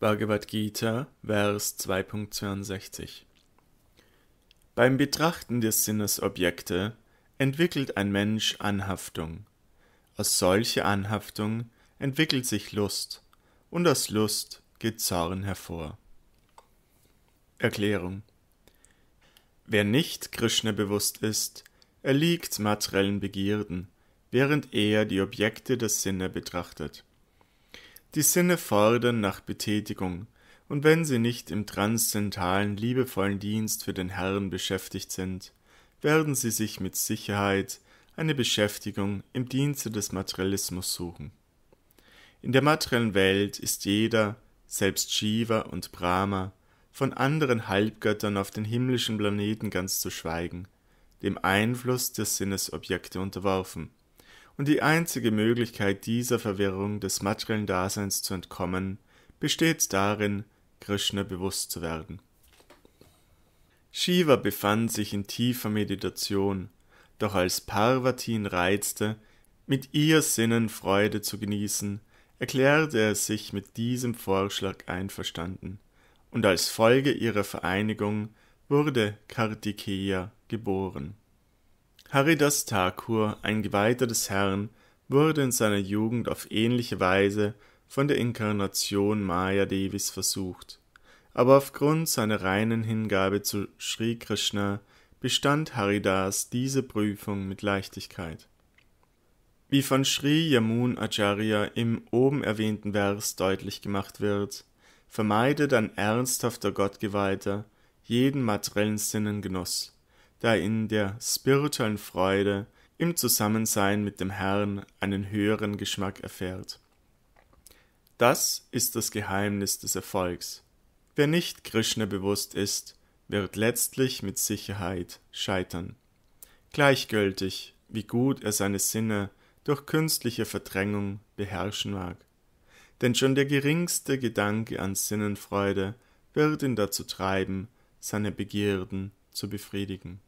Bhagavad Gita, Vers 2.62 Beim Betrachten der Sinnesobjekte entwickelt ein Mensch Anhaftung. Aus solcher Anhaftung entwickelt sich Lust, und aus Lust geht Zorn hervor. Erklärung Wer nicht Krishna bewusst ist, erliegt materiellen Begierden, während er die Objekte der Sinne betrachtet. Die Sinne fordern nach Betätigung, und wenn sie nicht im transzendentalen, liebevollen Dienst für den Herrn beschäftigt sind, werden sie sich mit Sicherheit eine Beschäftigung im Dienste des Materialismus suchen. In der materiellen Welt ist jeder, selbst Shiva und Brahma, von anderen Halbgöttern auf den himmlischen Planeten ganz zu schweigen, dem Einfluss der Sinnesobjekte unterworfen und die einzige Möglichkeit dieser Verwirrung des materiellen Daseins zu entkommen, besteht darin, Krishna bewusst zu werden. Shiva befand sich in tiefer Meditation, doch als Parvati ihn reizte, mit ihr Sinnen Freude zu genießen, erklärte er sich mit diesem Vorschlag einverstanden, und als Folge ihrer Vereinigung wurde Kartikeya geboren Haridas Thakur, ein Geweihter des Herrn, wurde in seiner Jugend auf ähnliche Weise von der Inkarnation Maya Devis versucht. Aber aufgrund seiner reinen Hingabe zu Sri Krishna bestand Haridas diese Prüfung mit Leichtigkeit. Wie von Sri Yamun Acharya im oben erwähnten Vers deutlich gemacht wird, vermeidet ein ernsthafter Gottgeweihter jeden materiellen Sinnengenuss da in der spirituellen Freude im Zusammensein mit dem Herrn einen höheren Geschmack erfährt. Das ist das Geheimnis des Erfolgs. Wer nicht Krishna bewusst ist, wird letztlich mit Sicherheit scheitern. Gleichgültig, wie gut er seine Sinne durch künstliche Verdrängung beherrschen mag. Denn schon der geringste Gedanke an Sinnenfreude wird ihn dazu treiben, seine Begierden zu befriedigen.